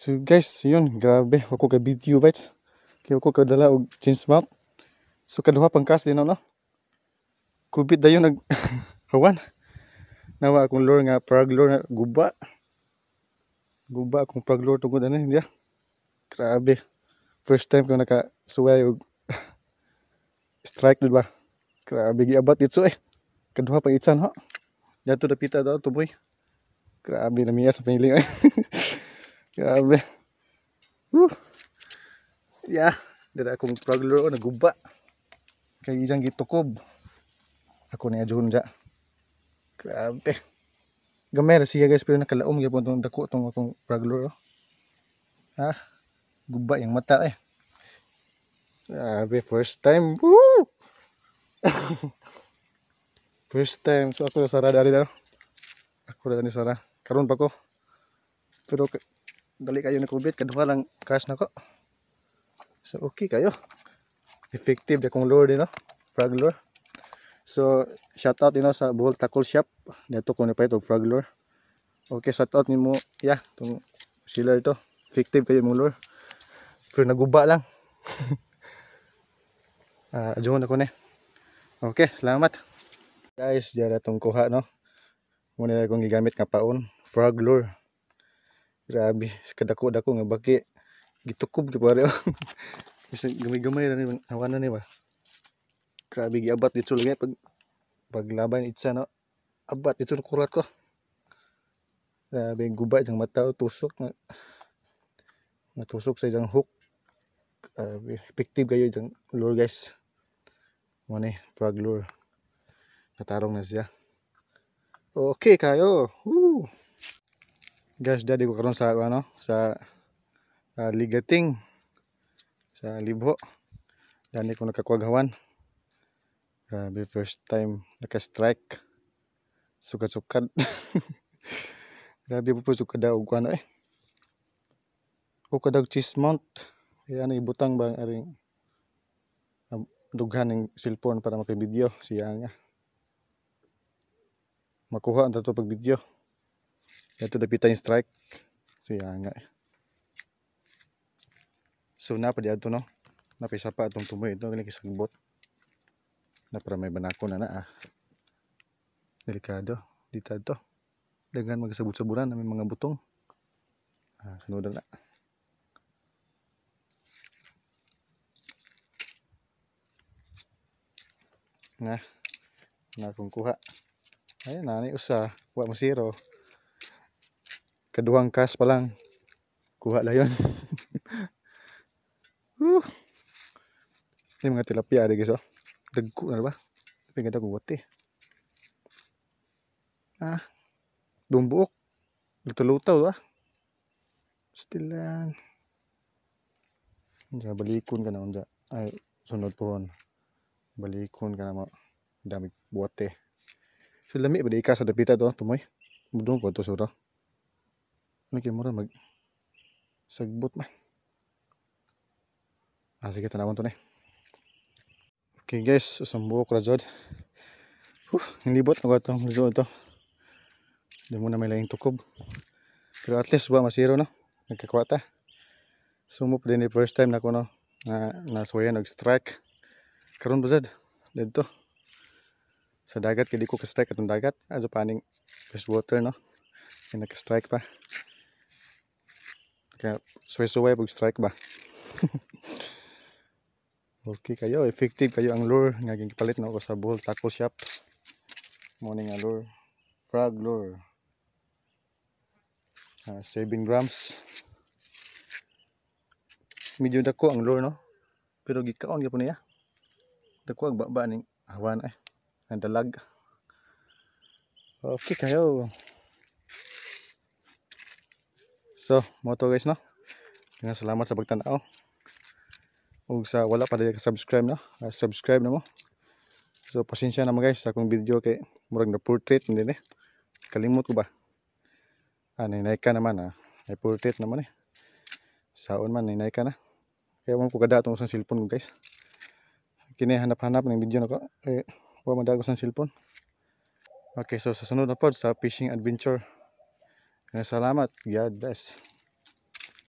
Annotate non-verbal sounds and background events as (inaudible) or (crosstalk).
So guys, yun, grabe, ako ka video bites. Kaya ako ka dala og change mount. So kaduha pang cast din no. Kubit dayon nag (laughs) hawan. Nawa akong lure nga frog lure nga guba. Guba akong frog lure tungod ani diya. Grabe. First time ko naka suway og (laughs) strike diba. Grabe giabot dito eh. Kaduha pang itsan ha. Dato dapita daw tuboy. Grabe na miya sa piling eh. (laughs) Grabe. Woo. Yeah, dira akong praglo naguba. Kay iyang gitukob. Ako niya jud ja. Grabe. Gamay ra siya guys pero nakalaom um, gyapon tong dako tong akong praglo. Ha? Guba yang mata eh. Grabe, first time. Woo! (laughs) first time so ako sa dari daw. Ako ra ni Sara. Karon pa ko. Pero dali kayo ni kubit kaduha lang crash ko. so okay kayo effective dakong lure din no frag lure so shout out din no, sa buhol tackle shop dito ko ni pa ito frog lure okay shout out nimo mo yeah tong sila ito effective kayo mong lure pero naguba lang (laughs) ah uh, na ko na okay salamat guys dyan itong kuha no muna na akong gigamit ka paon frog lure Grabe, kadako daku nga baki gitukob gyud pare. (laughs) Isa gamay-gamay ra ni nawana ni ba. Grabe abat dito lagi ya, pag paglaban itsa no. Abat dito kurat ko. Grabe guba jang mata tusok nga natusok sa jang hook. Grabe, effective kayo jang lure guys. Mo ni frog lure. Natarong na siya. Okay kayo. Woo! guys dadi ko karon sa ano sa uh, ligating sa libho dani ko nakakuaghawan grabe first time naka-strike sukad-sukad (laughs) grabe po po sukad daw ko eh. eh, ano eh o kadag cheese mount yan ibutang bang aring um, dughan ng cellphone para makibideo siya nga makuha ang tato pag video ito napitan yung strike. So yan nga. So napad yan ito no. Napisa pa itong tumoy ito. Ganyan kisagbot. Na para may banako na na ah. Delikado. Dito ito. Dagan magsabot-saburan na may mga butong. Ah, sunodan na. Nah, na kung kuha. Ayan na, ni usa. Wa mo zero. kedua kas pa lang. Kuha na yun. (laughs) uh. mga tilapia ada guys oh. Dagko ba? Tapi ganda kuwat eh. Ah. Dumbuok. Lutulutaw ah. ba? Still lang. Unsa balikon ka na unsa. Ay, sunod pohon. balikun ka na mo. Dami buwate. So lami ba di ka sa dapita to, tumoy? Mudong po to sura. Ano kayo mag sagbot man. Ah, sige, tanawan to na eh. Okay guys, usambuok rajod. Huh, nilibot na ko itong rajod ito. Hindi mo may laing tukob. Pero at least ba masiro no? Nagkakwata. Sumup din yung first time na ko no. Na, nasuwayan og strike. Karoon ba zad? Dito. Sa dagat, kaya di ko ka-strike atong dagat. Aso paning fresh water no. Kaya naka-strike pa. Kaya suwe suwe pag-strike ba? (laughs) okay kayo, effective kayo ang lure. naging palit na ako sa bull tackle shop. Morning nga lure. Frog lure. Uh, ah, 7 grams. Medyo dako ang lure no? Pero gikaon ka po niya. Dako ang baba ning hawa na eh. Ang dalag. Okay kayo. So, mo to guys no. Nga salamat sa pagtan-aw. Ug sa wala pa dili ka subscribe no, uh, subscribe na mo. So, pasensya na mo guys sa akong video kay murag na portrait man dinhi. Eh. Kalimot ko ba? Ano ah, nay ka naman ah. Ay portrait naman eh. Saon man nay ka na. Kaya mo ko gada atong sa cellphone ko guys. Kini hanap-hanap ng video nako. Eh, wa man dago sa cellphone. Okay, so sa sunod na pod sa fishing adventure eh, salamat. God bless.